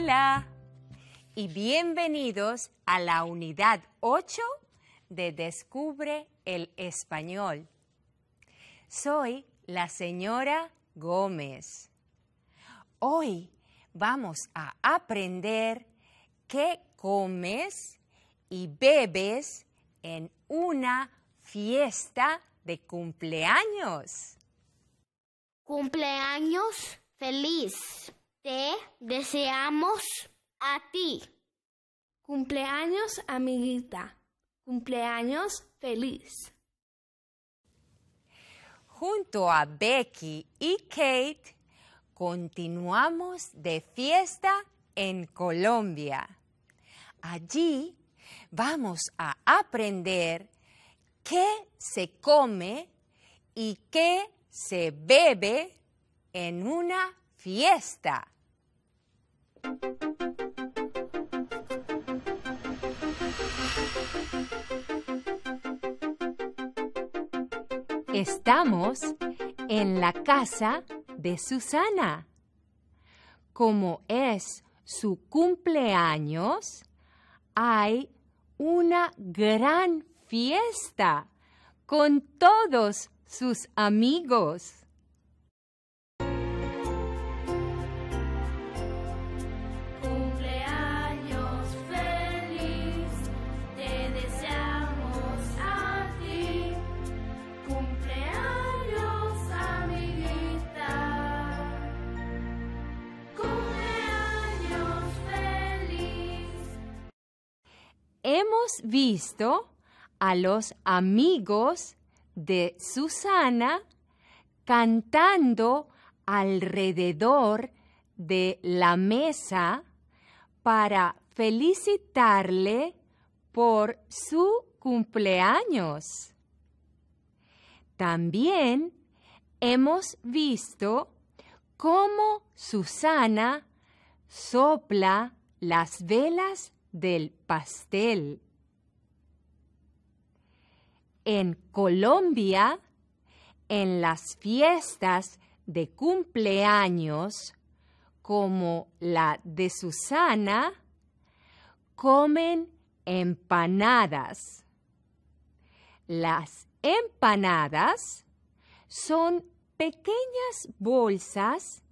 Hola y bienvenidos a la unidad 8 de Descubre el Español. Soy la señora Gómez. Hoy vamos a aprender qué comes y bebes en una fiesta de cumpleaños. Cumpleaños feliz. Te deseamos a ti. Cumpleaños, amiguita. Cumpleaños feliz. Junto a Becky y Kate, continuamos de fiesta en Colombia. Allí vamos a aprender qué se come y qué se bebe en una fiesta. Estamos en la casa de Susana. Como es su cumpleaños, hay una gran fiesta con todos sus amigos. hemos visto a los amigos de Susana cantando alrededor de la mesa para felicitarle por su cumpleaños. También hemos visto cómo Susana sopla las velas del pastel. En Colombia, en las fiestas de cumpleaños, como la de Susana, comen empanadas. Las empanadas son pequeñas bolsas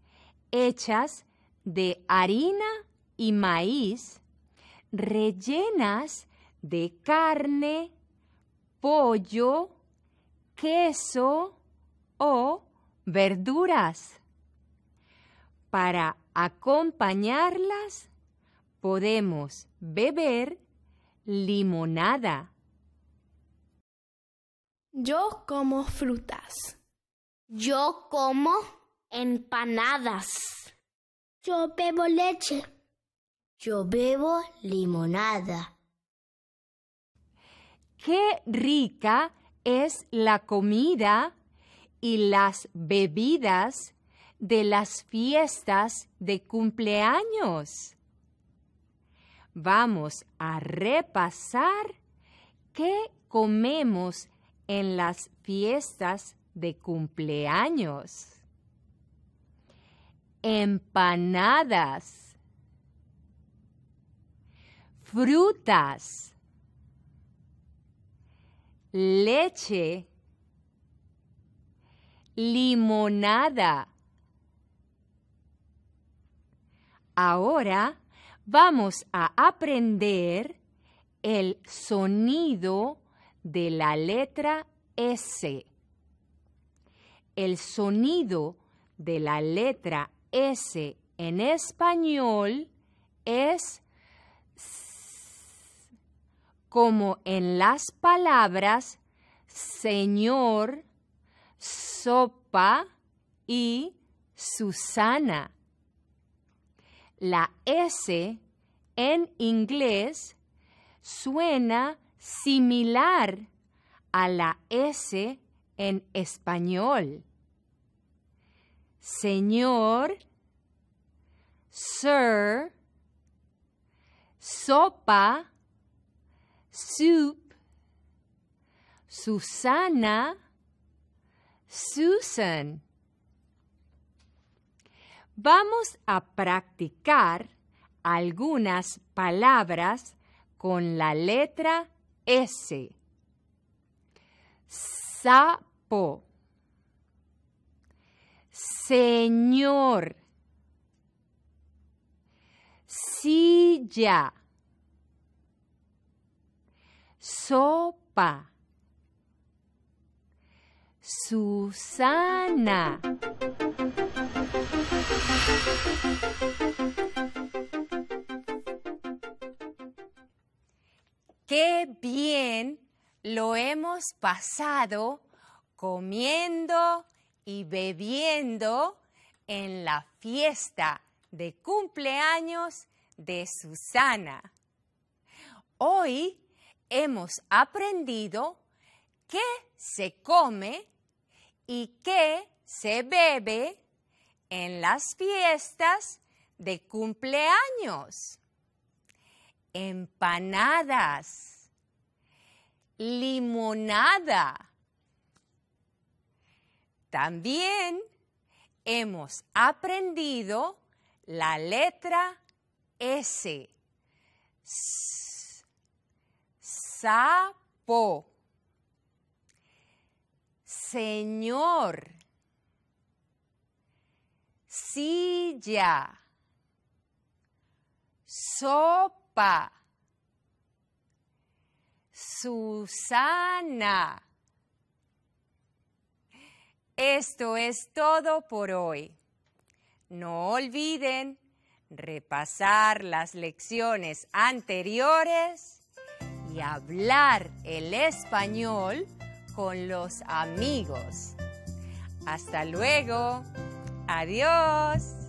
hechas de harina y maíz rellenas de carne, pollo, queso o verduras. Para acompañarlas podemos beber limonada. Yo como frutas. Yo como empanadas. Yo bebo leche. Yo bebo limonada. Qué rica es la comida y las bebidas de las fiestas de cumpleaños. Vamos a repasar qué comemos en las fiestas de cumpleaños. Empanadas frutas, leche, limonada. Ahora vamos a aprender el sonido de la letra S. El sonido de la letra S en español es como en las palabras Señor, sopa y Susana. La S en inglés suena similar a la S en español. Señor, sir, sopa soup, Susana, Susan. Vamos a practicar algunas palabras con la letra S. Sapo. Señor. Silla sopa. Susana. Qué bien lo hemos pasado comiendo y bebiendo en la fiesta de cumpleaños de Susana. Hoy hemos aprendido qué se come y qué se bebe en las fiestas de cumpleaños. Empanadas, limonada. También hemos aprendido la letra S. S sapo. Señor. Silla. Sopa. Susana. Esto es todo por hoy. No olviden repasar las lecciones anteriores hablar el español con los amigos. Hasta luego. Adiós.